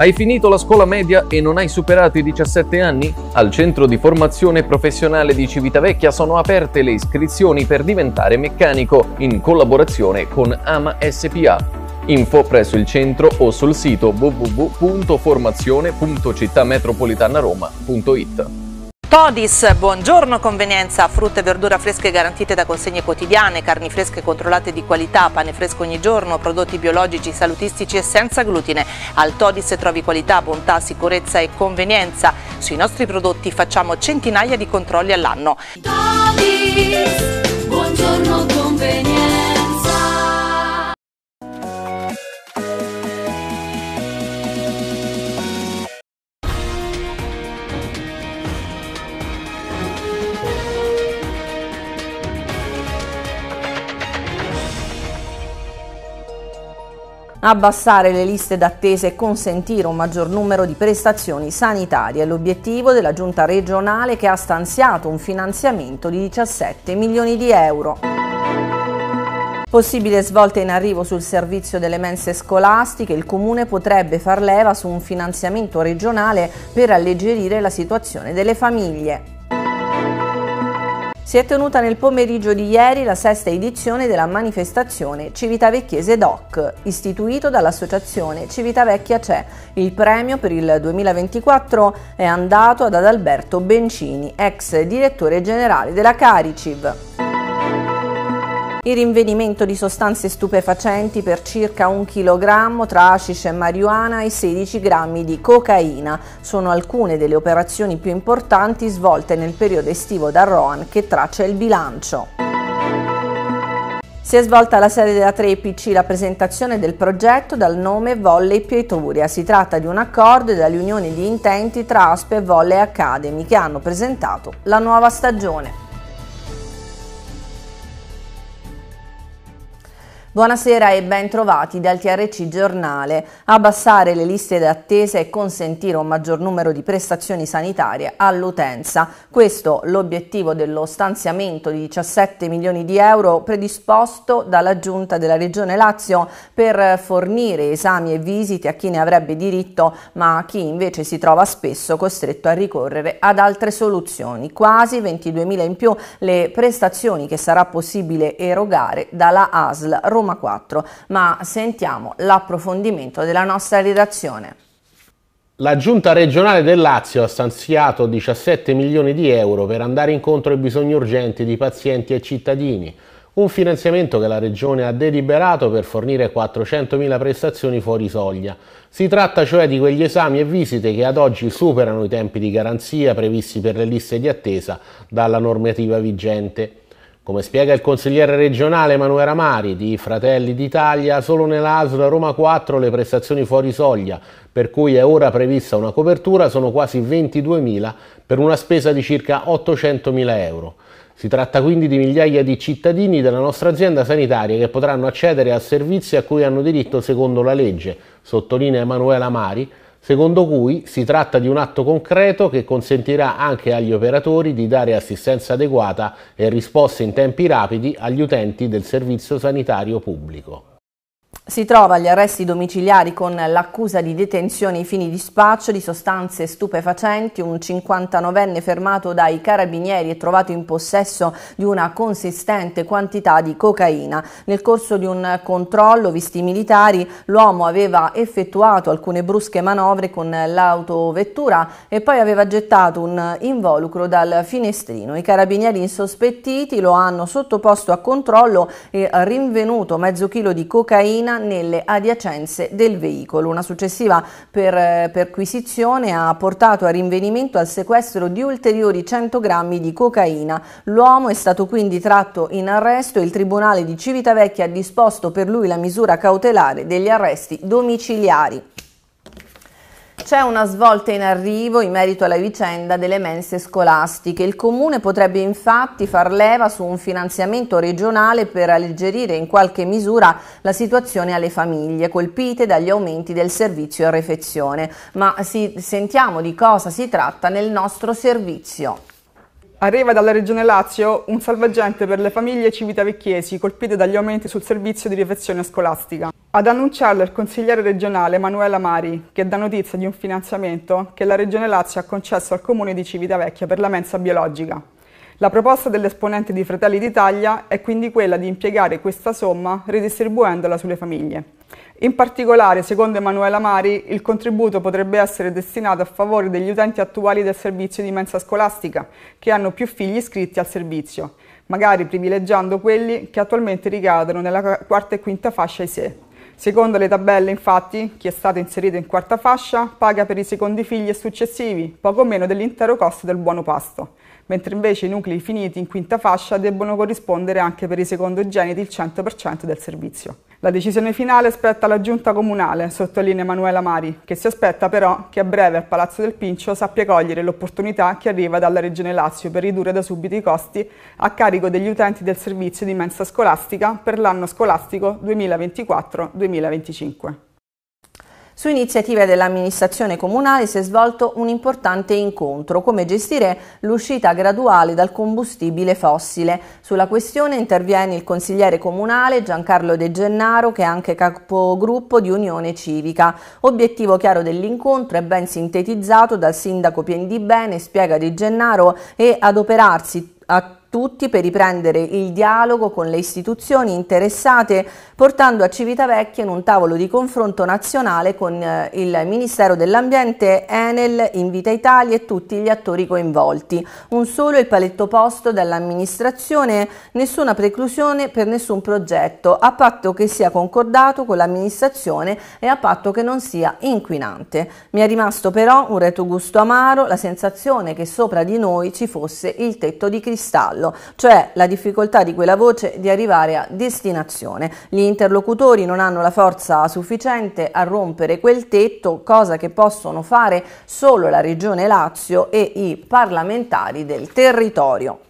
Hai finito la scuola media e non hai superato i 17 anni? Al centro di formazione professionale di Civitavecchia sono aperte le iscrizioni per diventare meccanico in collaborazione con AMA SPA. Info presso il centro o sul sito www.formazione.cittametropolitanaroma.it. Todis, buongiorno convenienza, frutta e verdura fresche garantite da consegne quotidiane, carni fresche controllate di qualità, pane fresco ogni giorno, prodotti biologici, salutistici e senza glutine. Al Todis trovi qualità, bontà, sicurezza e convenienza. Sui nostri prodotti facciamo centinaia di controlli all'anno. Todis, buongiorno convenienza. abbassare le liste d'attesa e consentire un maggior numero di prestazioni sanitarie è l'obiettivo della giunta regionale che ha stanziato un finanziamento di 17 milioni di euro. Possibile svolta in arrivo sul servizio delle mense scolastiche, il Comune potrebbe far leva su un finanziamento regionale per alleggerire la situazione delle famiglie si è tenuta nel pomeriggio di ieri la sesta edizione della manifestazione Civitavecchiese DOC, istituito dall'associazione Civitavecchia C'è. Il premio per il 2024 è andato ad Adalberto Bencini, ex direttore generale della Cariciv il rinvenimento di sostanze stupefacenti per circa un chilogrammo tra hashish e marijuana e 16 grammi di cocaina sono alcune delle operazioni più importanti svolte nel periodo estivo da Rohan che traccia il bilancio. Si è svolta alla sede della 3PC la presentazione del progetto dal nome Volley Pietruria. Si tratta di un accordo e dall'unione di intenti tra ASPE e Volley Academy che hanno presentato la nuova stagione. Buonasera e ben trovati dal TRC Giornale. Abbassare le liste d'attesa e consentire un maggior numero di prestazioni sanitarie all'utenza. Questo l'obiettivo dello stanziamento di 17 milioni di euro predisposto dalla Giunta della Regione Lazio per fornire esami e visite a chi ne avrebbe diritto, ma a chi invece si trova spesso costretto a ricorrere ad altre soluzioni. Quasi 22 mila in più le prestazioni che sarà possibile erogare dalla ASL Roma Roma ma sentiamo l'approfondimento della nostra redazione. La giunta regionale del Lazio ha stanziato 17 milioni di euro per andare incontro ai bisogni urgenti di pazienti e cittadini, un finanziamento che la regione ha deliberato per fornire 400.000 prestazioni fuori soglia. Si tratta cioè di quegli esami e visite che ad oggi superano i tempi di garanzia previsti per le liste di attesa dalla normativa vigente. Come spiega il consigliere regionale Emanuela Mari di Fratelli d'Italia, solo nella ASL Roma 4 le prestazioni fuori soglia, per cui è ora prevista una copertura, sono quasi 22.000 per una spesa di circa 800.000 euro. Si tratta quindi di migliaia di cittadini della nostra azienda sanitaria che potranno accedere a servizi a cui hanno diritto secondo la legge, sottolinea Emanuela Mari, secondo cui si tratta di un atto concreto che consentirà anche agli operatori di dare assistenza adeguata e risposte in tempi rapidi agli utenti del servizio sanitario pubblico. Si trova agli arresti domiciliari con l'accusa di detenzione ai fini di spaccio di sostanze stupefacenti, un 59enne fermato dai carabinieri e trovato in possesso di una consistente quantità di cocaina. Nel corso di un controllo visti i militari l'uomo aveva effettuato alcune brusche manovre con l'autovettura e poi aveva gettato un involucro dal finestrino. I carabinieri insospettiti lo hanno sottoposto a controllo e rinvenuto mezzo chilo di cocaina nelle adiacenze del veicolo. Una successiva per, eh, perquisizione ha portato a rinvenimento al sequestro di ulteriori 100 grammi di cocaina. L'uomo è stato quindi tratto in arresto e il Tribunale di Civitavecchia ha disposto per lui la misura cautelare degli arresti domiciliari. C'è una svolta in arrivo in merito alla vicenda delle mense scolastiche. Il Comune potrebbe infatti far leva su un finanziamento regionale per alleggerire in qualche misura la situazione alle famiglie colpite dagli aumenti del servizio a refezione. Ma sì, sentiamo di cosa si tratta nel nostro servizio. Arriva dalla Regione Lazio un salvagente per le famiglie civitavecchiesi colpite dagli aumenti sul servizio di riflessione scolastica. Ad annunciarlo è il consigliere regionale Manuela Mari, che dà notizia di un finanziamento che la Regione Lazio ha concesso al comune di Civitavecchia per la mensa biologica. La proposta dell'esponente di Fratelli d'Italia è quindi quella di impiegare questa somma redistribuendola sulle famiglie. In particolare, secondo Emanuela Mari, il contributo potrebbe essere destinato a favore degli utenti attuali del servizio di mensa scolastica, che hanno più figli iscritti al servizio, magari privilegiando quelli che attualmente ricadono nella quarta e quinta fascia ISE. Secondo le tabelle, infatti, chi è stato inserito in quarta fascia paga per i secondi figli e successivi poco meno dell'intero costo del buono pasto, mentre invece i nuclei finiti in quinta fascia debbono corrispondere anche per i secondogeniti il 100% del servizio. La decisione finale spetta alla giunta comunale, sottolinea Emanuela Mari, che si aspetta però che a breve al Palazzo del Pincio sappia cogliere l'opportunità che arriva dalla Regione Lazio per ridurre da subito i costi a carico degli utenti del servizio di mensa scolastica per l'anno scolastico 2024-2025. Su iniziativa dell'amministrazione comunale si è svolto un importante incontro, come gestire l'uscita graduale dal combustibile fossile. Sulla questione interviene il consigliere comunale Giancarlo De Gennaro, che è anche capogruppo di Unione Civica. Obiettivo chiaro dell'incontro è ben sintetizzato dal sindaco Piendibene, spiega De Gennaro, e adoperarsi a tutti per riprendere il dialogo con le istituzioni interessate portando a Civitavecchia in un tavolo di confronto nazionale con eh, il Ministero dell'Ambiente, Enel, Invita Italia e tutti gli attori coinvolti. Un solo il paletto posto dall'amministrazione, nessuna preclusione per nessun progetto, a patto che sia concordato con l'amministrazione e a patto che non sia inquinante. Mi è rimasto però un reto gusto amaro, la sensazione che sopra di noi ci fosse il tetto di cristallo, cioè la difficoltà di quella voce di arrivare a destinazione. Gli interlocutori non hanno la forza sufficiente a rompere quel tetto, cosa che possono fare solo la Regione Lazio e i parlamentari del territorio.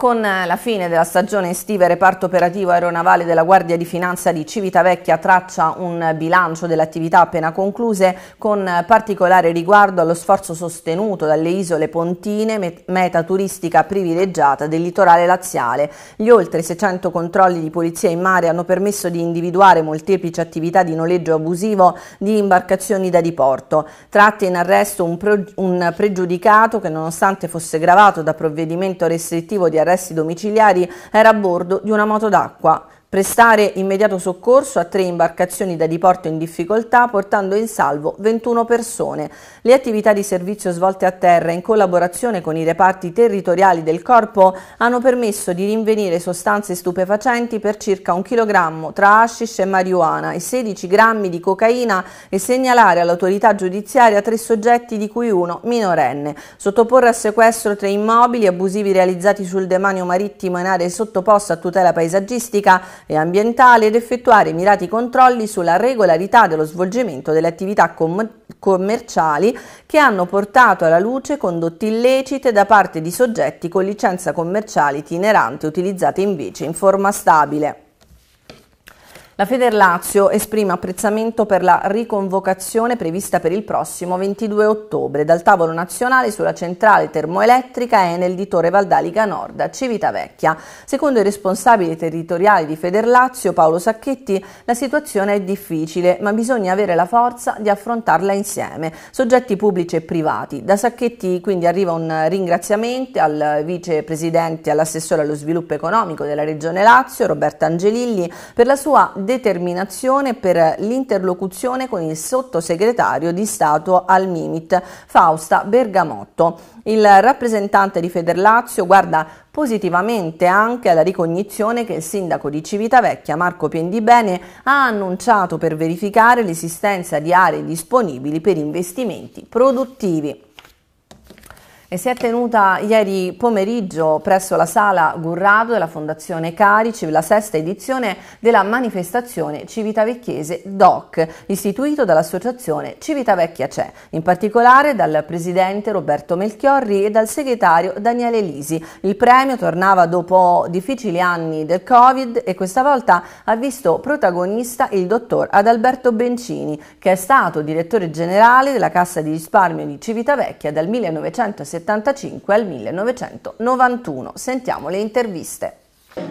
Con eh, la fine della stagione estiva il reparto operativo aeronavale della Guardia di Finanza di Civitavecchia traccia un bilancio delle attività appena concluse con eh, particolare riguardo allo sforzo sostenuto dalle isole Pontine, meta turistica privilegiata del litorale laziale. Gli oltre 600 controlli di polizia in mare hanno permesso di individuare molteplici attività di noleggio abusivo di imbarcazioni da diporto. Tratti in arresto un, un pregiudicato che nonostante fosse gravato da provvedimento restrittivo di arresto arresti domiciliari era a bordo di una moto d'acqua prestare immediato soccorso a tre imbarcazioni da diporto in difficoltà portando in salvo 21 persone. Le attività di servizio svolte a terra in collaborazione con i reparti territoriali del corpo hanno permesso di rinvenire sostanze stupefacenti per circa un chilogrammo tra hashish e marijuana e 16 grammi di cocaina e segnalare all'autorità giudiziaria tre soggetti di cui uno minorenne. Sottoporre a sequestro tre immobili abusivi realizzati sul demanio marittimo in aree sottoposte a tutela paesaggistica e ambientale ed effettuare mirati controlli sulla regolarità dello svolgimento delle attività com- commerciali che hanno portato alla luce condotte illecite da parte di soggetti con licenza commerciale itinerante utilizzate invece in forma stabile. La Federlazio esprime apprezzamento per la riconvocazione prevista per il prossimo 22 ottobre dal tavolo nazionale sulla centrale termoelettrica Enel di Torre Valdalica Nord a Civitavecchia. Secondo i responsabili territoriali di Federlazio, Paolo Sacchetti, la situazione è difficile, ma bisogna avere la forza di affrontarla insieme, soggetti pubblici e privati. Da Sacchetti quindi arriva un ringraziamento al vicepresidente e all'assessore allo sviluppo economico della Regione Lazio, Roberto Angelilli, per la sua determinazione per l'interlocuzione con il sottosegretario di Stato al Mimit, Fausta Bergamotto. Il rappresentante di Federlazio guarda positivamente anche alla ricognizione che il sindaco di Civitavecchia Marco Piendibene, ha annunciato per verificare l'esistenza di aree disponibili per investimenti produttivi e si è tenuta ieri pomeriggio presso la sala Gurrado della Fondazione Carici la sesta edizione della manifestazione Civitavecchiese DOC, istituito dall'associazione Civitavecchia C'è, in particolare dal presidente Roberto Melchiorri e dal segretario Daniele Lisi. Il premio tornava dopo difficili anni del Covid e questa volta ha visto protagonista il dottor Adalberto Bencini, che è stato direttore generale della Cassa di risparmio di Civitavecchia dal 1970 1975 al 1991. Sentiamo le interviste.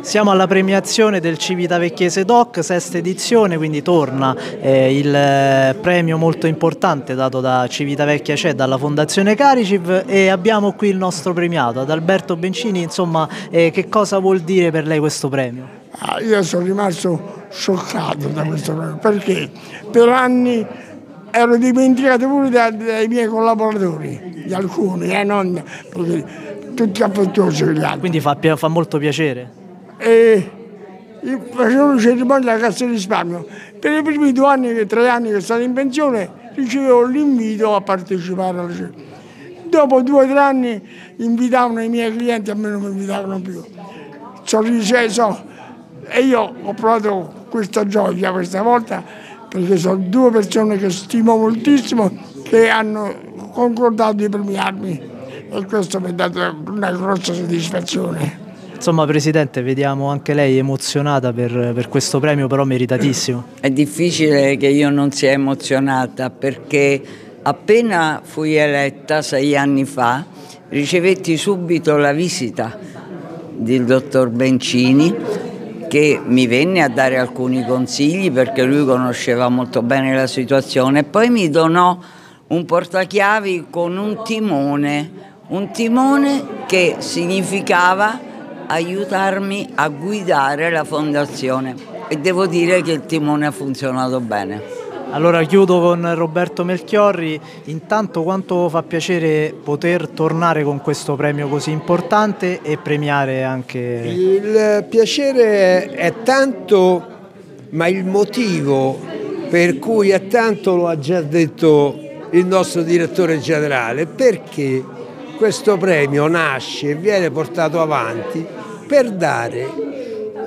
Siamo alla premiazione del Civitavecchiese Doc, sesta edizione, quindi torna eh, il eh, premio molto importante dato da Civitavecchia CE, dalla Fondazione Cariciv e abbiamo qui il nostro premiato, Adalberto Alberto Bencini, insomma eh, che cosa vuol dire per lei questo premio? Ah, io sono rimasto scioccato da questo premio perché per anni ero dimenticato pure dai, dai miei collaboratori, di alcuni, eh, non, tutti affettuosi gli altri. Quindi fa, fa molto piacere. E facevo un cerimonia alla Cassa di Risparmio. Per i primi due anni, tre anni che sono in pensione, ricevevo l'invito a partecipare alla cerimonia. Dopo due o tre anni invitavano i miei clienti, a me non mi invitavano più. Sono riceso e io ho provato questa gioia questa volta perché sono due persone che stimo moltissimo che hanno concordato di premiarmi e questo mi ha dato una grossa soddisfazione. Insomma Presidente, vediamo anche lei emozionata per, per, questo premio però meritatissimo. È difficile che io non sia emozionata perché appena fui eletta sei anni fa ricevetti subito la visita del dottor Bencini che mi venne a dare alcuni consigli perché lui conosceva molto bene la situazione e poi mi donò un portachiavi con un timone, un timone che significava aiutarmi a guidare la fondazione e devo dire che il timone ha funzionato bene. Allora chiudo con Roberto Melchiorri, intanto quanto fa piacere poter tornare con questo premio così importante e premiare anche... Il piacere è tanto, ma il motivo per cui è tanto lo ha già detto il nostro direttore generale, perché questo premio nasce e viene portato avanti per dare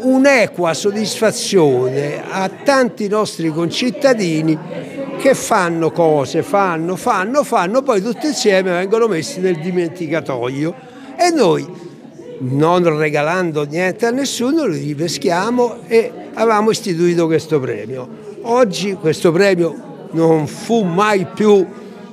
un'equa soddisfazione a tanti nostri concittadini che fanno cose, fanno, fanno, fanno, poi tutti insieme vengono messi nel dimenticatoio e noi, non regalando niente a nessuno, li ripeschiamo e avevamo istituito questo premio. Oggi questo premio non fu mai più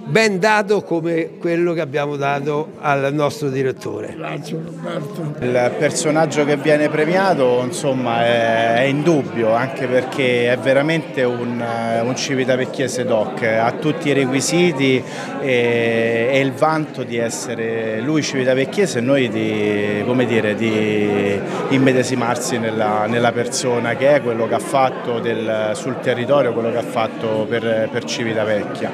ben dato come quello che abbiamo dato al nostro direttore. Grazie Roberto. Il personaggio che viene premiato insomma, è, è dubbio anche perché è veramente un, un civitavecchiese doc, ha tutti i requisiti e, e il vanto di essere lui civitavecchiese e noi di, come dire, di immedesimarsi nella, nella, persona che è, quello che ha fatto del, sul territorio, quello che ha fatto per, per Civitavecchia.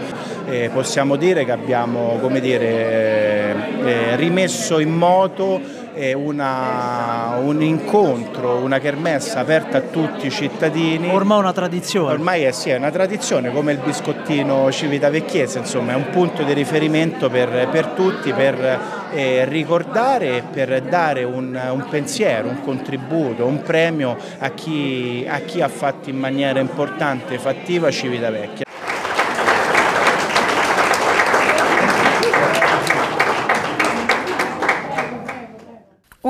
E possiamo possiamo dire che abbiamo dire, eh, eh, rimesso in moto eh, una, un incontro, una kermessa aperta a tutti i cittadini. Ormai è una tradizione. Ormai è, sì, è una tradizione come il biscottino civitavecchiese, insomma è un punto di riferimento per, per tutti, per eh, ricordare e per dare un, un, pensiero, un contributo, un premio a chi, a chi ha fatto in maniera importante e fattiva Civitavecchia.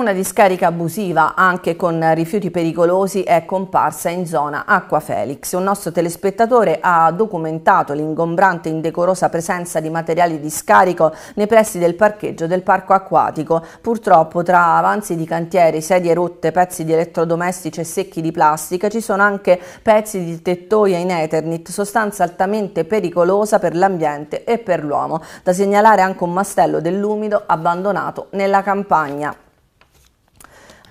una discarica abusiva anche con rifiuti pericolosi è comparsa in zona Acqua Felix. Un nostro telespettatore ha documentato l'ingombrante e indecorosa presenza di materiali di scarico nei pressi del parcheggio del parco acquatico. Purtroppo tra avanzi di cantieri, sedie rotte, pezzi di elettrodomestici e secchi di plastica ci sono anche pezzi di tettoia in Eternit, sostanza altamente pericolosa per l'ambiente e per l'uomo. Da segnalare anche un mastello dell'umido abbandonato nella campagna.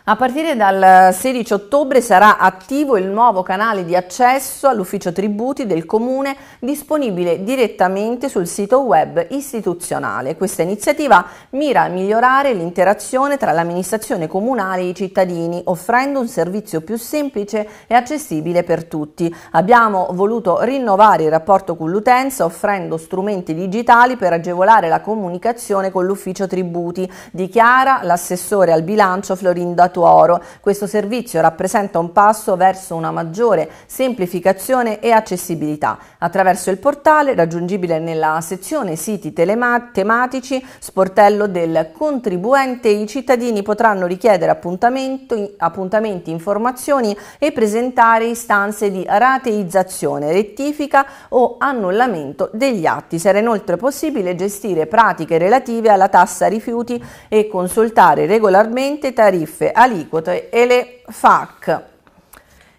A partire dal 16 ottobre sarà attivo il nuovo canale di accesso all'ufficio tributi del comune disponibile direttamente sul sito web istituzionale. Questa iniziativa mira a migliorare l'interazione tra l'amministrazione comunale e i cittadini, offrendo un servizio più semplice e accessibile per tutti. Abbiamo voluto rinnovare il rapporto con l'utenza offrendo strumenti digitali per agevolare la comunicazione con l'ufficio tributi, dichiara l'assessore al bilancio Florindo lato oro. Questo servizio rappresenta un passo verso una maggiore semplificazione e accessibilità. Attraverso il portale, raggiungibile nella sezione siti tematici, sportello del contribuente, i cittadini potranno richiedere appuntamenti, informazioni e presentare istanze di rateizzazione, rettifica o annullamento degli atti. Sarà inoltre possibile gestire pratiche relative alla tassa rifiuti e consultare regolarmente tariffe aliquote e le FAC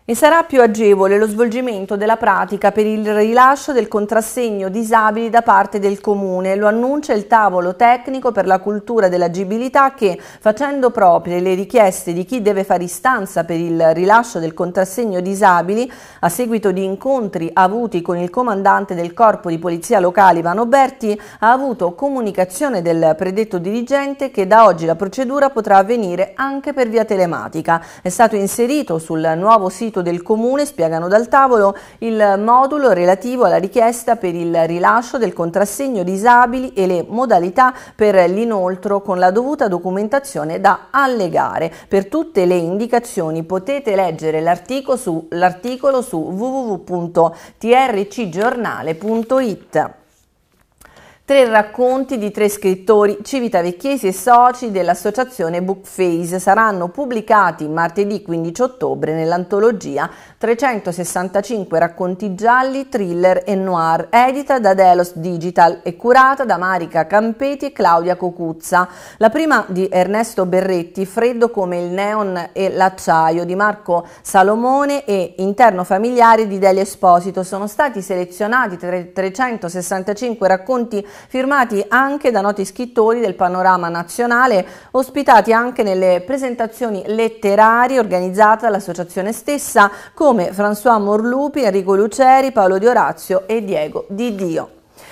e sarà più agevole lo svolgimento della pratica per il rilascio del contrassegno disabili da parte del Comune, lo annuncia il tavolo tecnico per la cultura dell'agibilità che, facendo proprie le richieste di chi deve fare istanza per il rilascio del contrassegno disabili, a seguito di incontri avuti con il comandante del Corpo di Polizia Locale Ivano Berti, ha avuto comunicazione del predetto dirigente che da oggi la procedura potrà avvenire anche per via telematica. È stato inserito sul nuovo sito sito del comune spiegano dal tavolo il modulo relativo alla richiesta per il rilascio del contrassegno disabili e le modalità per l'inoltro con la dovuta documentazione da allegare. Per tutte le indicazioni potete leggere l'articolo su, su www.trcgiornale.it. Tre racconti di tre scrittori civitavecchiesi e soci dell'associazione Bookface saranno pubblicati martedì 15 ottobre nell'antologia 365 racconti gialli, thriller e noir, edita da Delos Digital e curata da Marica Campeti e Claudia Cocuzza. La prima di Ernesto Berretti, Freddo come il neon e l'acciaio, di Marco Salomone e Interno familiare di Delia Esposito sono stati selezionati 365 racconti firmati anche da noti scrittori del panorama nazionale, ospitati anche nelle presentazioni letterarie organizzate dall'associazione stessa, come François Morlupi, Enrico Luceri, Paolo Di Orazio e Diego Di Dio.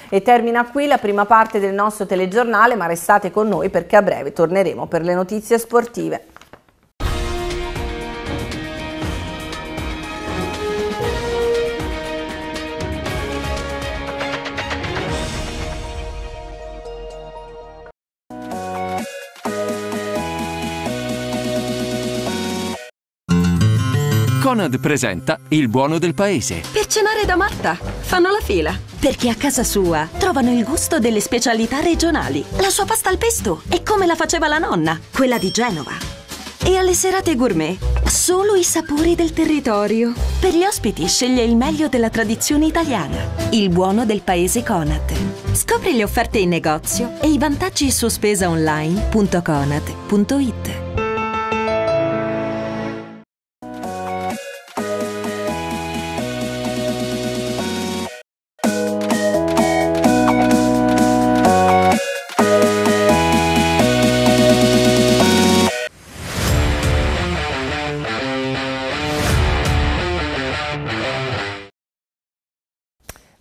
E termina qui la prima parte del nostro telegiornale, ma restate con noi perché a breve torneremo per le notizie sportive. Conad presenta Il buono del paese. Per cenare da Marta, fanno la fila. Perché a casa sua trovano il gusto delle specialità regionali. La sua pasta al pesto è come la faceva la nonna, quella di Genova. E alle serate gourmet, solo i sapori del territorio. Per gli ospiti sceglie il meglio della tradizione italiana. Il buono del paese Conad. Scopri le offerte in negozio e i vantaggi su spesaonline.conad.it.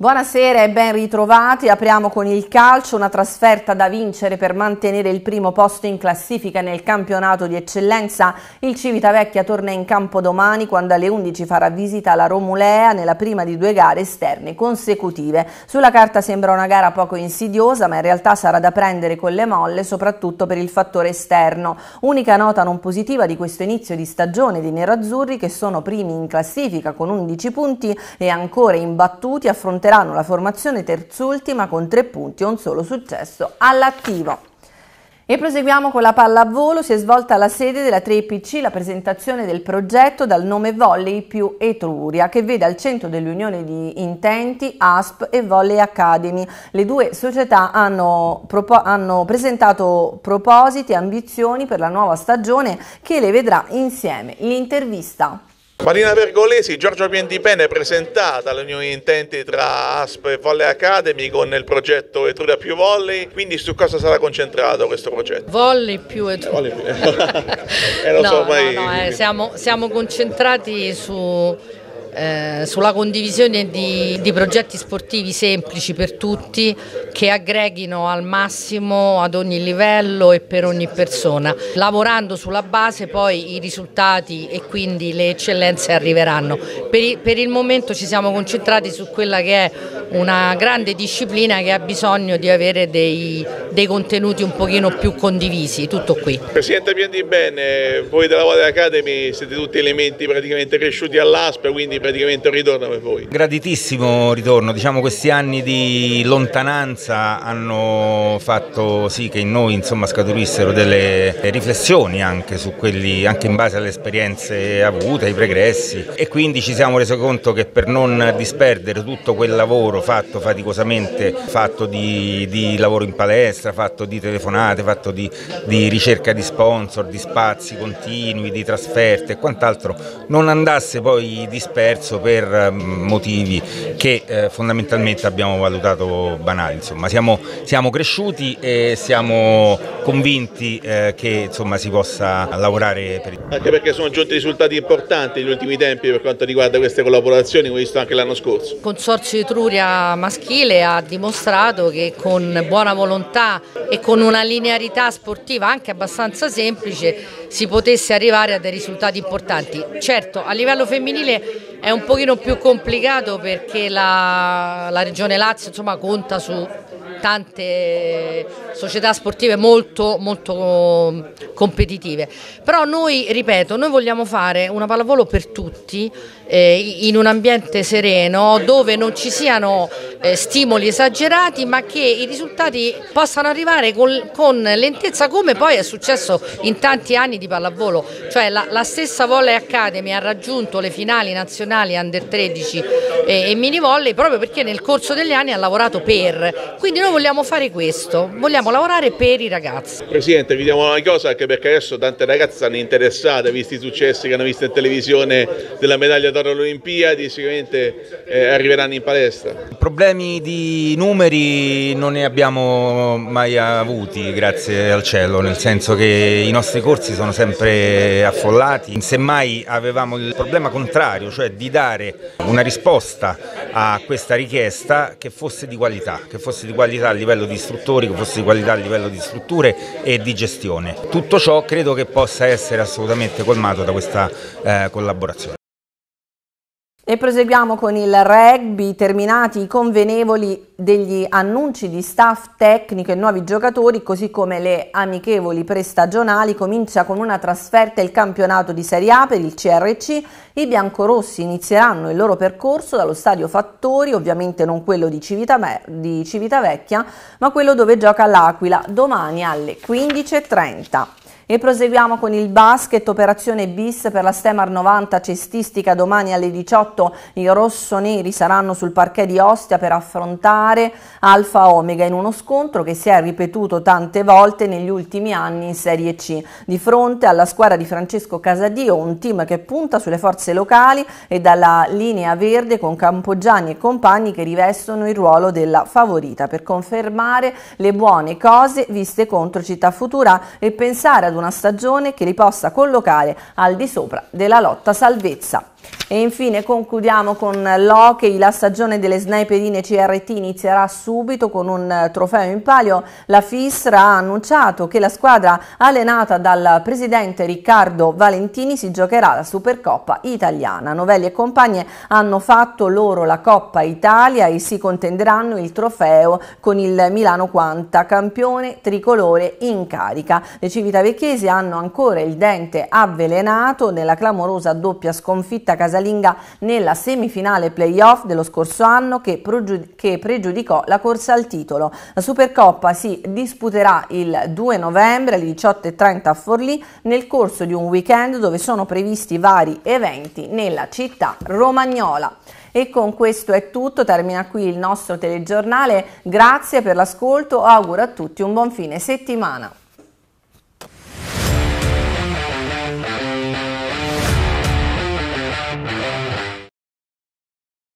Buonasera e ben ritrovati. Apriamo con il calcio, una trasferta da vincere per mantenere il primo posto in classifica nel campionato di eccellenza. Il Civitavecchia torna in campo domani quando alle 11 farà visita alla Romulea nella prima di due gare esterne consecutive. Sulla carta sembra una gara poco insidiosa, ma in realtà sarà da prendere con le molle, soprattutto per il fattore esterno. Unica nota non positiva di questo inizio di stagione dei Nerazzurri che sono primi in classifica con 11 punti e ancora imbattuti affronteranno affronteranno la formazione terzultima con tre punti e un solo successo all'attivo. E proseguiamo con la palla a volo, si è svolta alla sede della 3PC la presentazione del progetto dal nome Volley più Etruria che vede al centro dell'unione di intenti ASP e Volley Academy. Le due società hanno, hanno presentato propositi e ambizioni per la nuova stagione che le vedrà insieme. L'intervista. Marina Vergolesi, Giorgio Piendipene è presentata l'unione di intenti tra ASP e Volley Academy con il progetto Etruria più Volley, quindi su cosa sarà concentrato questo progetto? Volley più eh, Etruria. eh, no, so, mai... no, no, eh, siamo, siamo concentrati su eh, sulla condivisione di, di, progetti sportivi semplici per tutti che aggreghino al massimo ad ogni livello e per ogni persona, lavorando sulla base poi i risultati e quindi le eccellenze arriveranno. Per, per il momento ci siamo concentrati su quella che è una grande disciplina che ha bisogno di avere dei, dei contenuti un pochino più condivisi, tutto qui. Presidente Piandibene, voi della Water Academy siete tutti elementi praticamente cresciuti all'ASP, quindi praticamente un ritorno per voi. Graditissimo ritorno, diciamo questi anni di lontananza hanno fatto sì che in noi insomma, scaturissero delle riflessioni anche su quelli, anche in base alle esperienze avute, ai pregressi e quindi ci siamo resi conto che per non disperdere tutto quel lavoro fatto faticosamente, fatto di, di lavoro in palestra, fatto di telefonate, fatto di, di ricerca di sponsor, di spazi continui, di trasferte e quant'altro, non andasse poi disperdere perso per mm, motivi che eh, fondamentalmente abbiamo valutato banali. Insomma, siamo, siamo cresciuti e siamo convinti eh, che insomma, si possa lavorare per il Anche perché sono giunti risultati importanti negli ultimi tempi per quanto riguarda queste collaborazioni, come visto anche l'anno scorso. Il Consorzio Etruria Maschile ha dimostrato che con buona volontà e con una linearità sportiva anche abbastanza semplice si potesse arrivare a dei risultati importanti. Certo, a livello femminile è un pochino più complicato perché la, la Regione Lazio insomma, conta su tante società sportive molto, molto mm, competitive. Però noi, ripeto, noi vogliamo fare una pallavolo per tutti eh, in un ambiente sereno dove non ci siano eh, stimoli esagerati ma che i risultati possano arrivare con, con, lentezza come poi è successo in tanti anni di pallavolo. Cioè la, la stessa Volley Academy ha raggiunto le finali nazionali under 13 eh, e mini volley proprio perché nel corso degli anni ha lavorato per. Quindi noi vogliamo fare questo, vogliamo lavorare per i ragazzi. Presidente, vi diamo una cosa anche perché adesso tante ragazze sono interessate, visti i successi che hanno visto in televisione della medaglia d'oro alle Olimpiadi, sicuramente eh, arriveranno in palestra. Problemi di numeri non ne abbiamo mai avuti, grazie al cielo, nel senso che i nostri corsi sono sempre affollati, semmai avevamo il problema contrario, cioè di dare una risposta a questa richiesta che fosse di qualità, che fosse di qualità qualità a livello di istruttori, che fosse di qualità a livello di strutture e di gestione. Tutto ciò credo che possa essere assolutamente colmato da questa eh, collaborazione. E proseguiamo con il rugby, terminati i convenevoli degli annunci di staff tecnico e nuovi giocatori, così come le amichevoli prestagionali, comincia con una trasferta il campionato di Serie A per il CRC i biancorossi inizieranno il loro percorso dallo stadio Fattori, ovviamente non quello di, Civitave di Civitavecchia, ma quello dove gioca l'Aquila domani alle 15.30. E proseguiamo con il basket, operazione bis per la Stemar 90 cestistica domani alle 18 i rossoneri saranno sul parquet di Ostia per affrontare Alfa Omega in uno scontro che si è ripetuto tante volte negli ultimi anni in Serie C. Di fronte alla squadra di Francesco Casadio, un team che punta sulle forze locali e dalla linea verde con Campogiani e compagni che rivestono il ruolo della favorita per confermare le buone cose viste contro Città Futura e pensare ad una una stagione che li possa collocare al di sopra della lotta salvezza. E infine concludiamo con l'hockey, la stagione delle sniperine CRT inizierà subito con un eh, trofeo in palio. La FISRA ha annunciato che la squadra allenata dal presidente Riccardo Valentini si giocherà la Supercoppa italiana. Novelli e compagne hanno fatto loro la Coppa Italia e si contenderanno il trofeo con il Milano Quanta, campione tricolore in carica. Le Civitavecchesi hanno ancora il dente avvelenato nella clamorosa doppia sconfitta sconfitta casalinga nella semifinale playoff dello scorso anno che, pregiud che pregiudicò la corsa al titolo. La Supercoppa si disputerà il 2 novembre alle 18.30 a Forlì nel corso di un weekend dove sono previsti vari eventi nella città romagnola. E con questo è tutto, termina qui il nostro telegiornale. Grazie per l'ascolto, auguro a tutti un buon fine settimana.